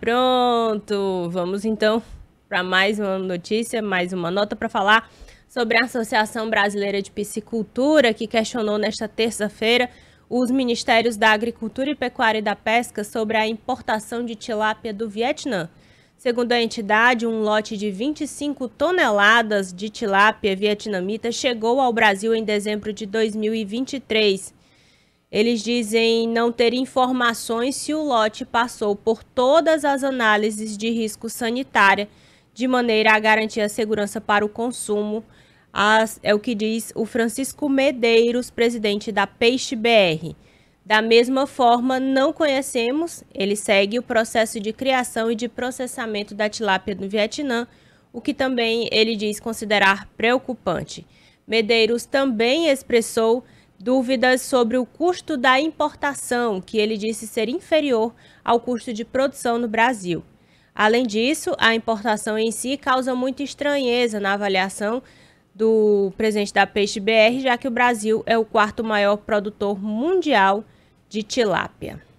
pronto! Vamos então para mais uma notícia, mais uma nota para falar sobre a Associação Brasileira de Piscicultura, que questionou nesta terça-feira os ministérios da Agricultura e Pecuária e da Pesca sobre a importação de tilápia do Vietnã. Segundo a entidade, um lote de 25 toneladas de tilápia vietnamita chegou ao Brasil em dezembro de 2023. Eles dizem não ter informações se o lote passou por todas as análises de risco sanitária, de maneira a garantir a segurança para o consumo. As, é o que diz o Francisco Medeiros, presidente da Peixe BR. Da mesma forma, não conhecemos, ele segue o processo de criação e de processamento da tilápia no Vietnã, o que também ele diz considerar preocupante. Medeiros também expressou dúvidas sobre o custo da importação, que ele disse ser inferior ao custo de produção no Brasil. Além disso, a importação em si causa muita estranheza na avaliação do presidente da Peixe BR, já que o Brasil é o quarto maior produtor mundial de tilápia.